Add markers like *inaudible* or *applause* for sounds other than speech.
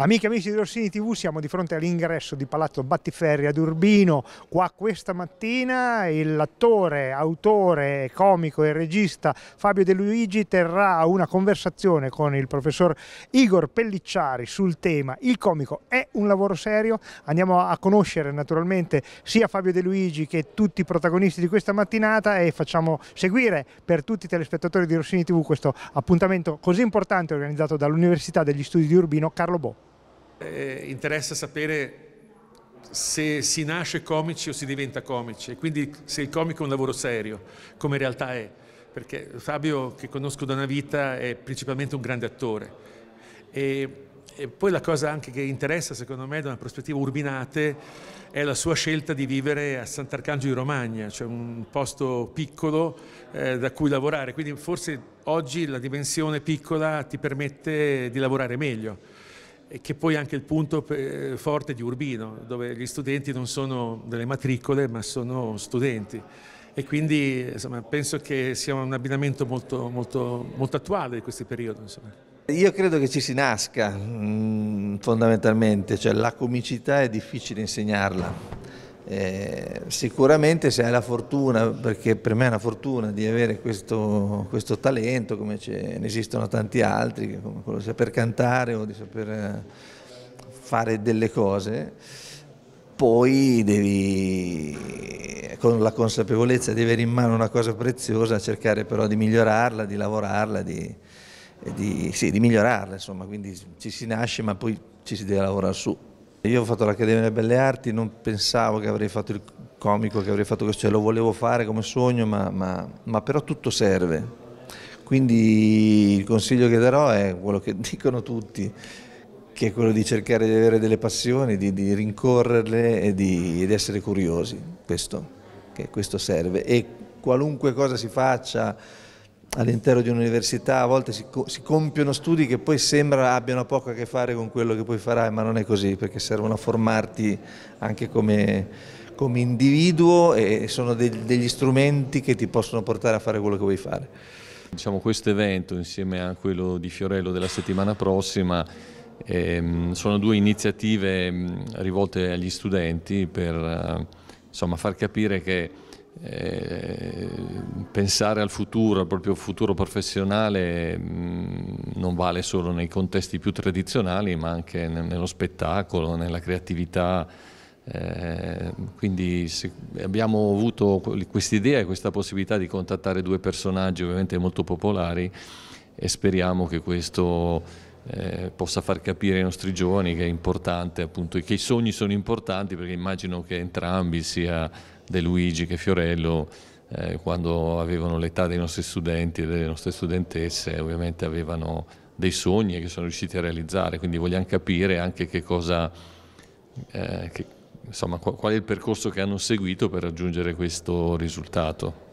Amiche e amici di Rossini TV, siamo di fronte all'ingresso di Palazzo Battiferri ad Urbino. Qua questa mattina l'attore, autore, comico e regista Fabio De Luigi terrà una conversazione con il professor Igor Pellicciari sul tema Il comico è un lavoro serio? Andiamo a conoscere naturalmente sia Fabio De Luigi che tutti i protagonisti di questa mattinata e facciamo seguire per tutti i telespettatori di Rossini TV questo appuntamento così importante organizzato dall'Università degli Studi di Urbino Carlo Bo eh, interessa sapere se si nasce comici o si diventa comici, e quindi se il comico è un lavoro serio, come in realtà è, perché Fabio, che conosco da una vita, è principalmente un grande attore. E, e poi la cosa anche che interessa, secondo me, da una prospettiva urbinate, è la sua scelta di vivere a Sant'Arcangio di Romagna, cioè un posto piccolo eh, da cui lavorare. Quindi forse oggi la dimensione piccola ti permette di lavorare meglio che poi è anche il punto eh, forte di Urbino, dove gli studenti non sono delle matricole ma sono studenti. E quindi insomma, penso che sia un abbinamento molto, molto, molto attuale di questo periodo. Insomma. Io credo che ci si nasca mm, fondamentalmente, cioè la comicità è difficile insegnarla, eh, sicuramente se hai la fortuna, perché per me è una fortuna di avere questo, questo talento, come ne esistono tanti altri, come quello di saper cantare o di saper eh, fare delle cose, poi devi, con la consapevolezza di avere in mano una cosa preziosa, cercare però di migliorarla, di lavorarla, di, di, sì, di migliorarla, insomma, quindi ci si nasce ma poi ci si deve lavorare su. Io ho fatto l'Accademia delle Belle Arti, non pensavo che avrei fatto il comico, che avrei fatto questo, cioè lo volevo fare come sogno, ma, ma, ma però tutto serve. Quindi il consiglio che darò è quello che *laughs* dicono tutti, che è quello di cercare di avere delle passioni, di, di rincorrerle e di, di, essere curiosi. Questo, che questo serve. E qualunque cosa si faccia, all'interno di un'università a volte si, si, compiono studi che poi sembra abbiano poco a che fare con quello che poi farai, ma non è così, perché servono a formarti anche come, come individuo e sono de degli strumenti che ti possono portare a fare quello che vuoi fare. Diciamo questo evento insieme a quello di Fiorello della settimana prossima ehm, sono due iniziative rivolte agli studenti per eh, insomma, far capire che eh, pensare al futuro, al proprio futuro professionale mh, mm, non vale solo nei contesti più tradizionali ma anche ne nello spettacolo, nella creatività. Eh, quindi abbiamo avuto quest'idea e questa possibilità di contattare due personaggi ovviamente molto popolari e speriamo che questo eh, possa far capire ai nostri giovani che è importante appunto che i sogni sono importanti perché immagino che entrambi sia De Luigi che Fiorello eh, quando avevano l'età dei nostri studenti e delle nostre studentesse ovviamente avevano dei sogni che sono riusciti a realizzare, quindi vogliamo capire anche che cosa, eh, che, insomma, qual, qual è il percorso che hanno seguito per raggiungere questo risultato.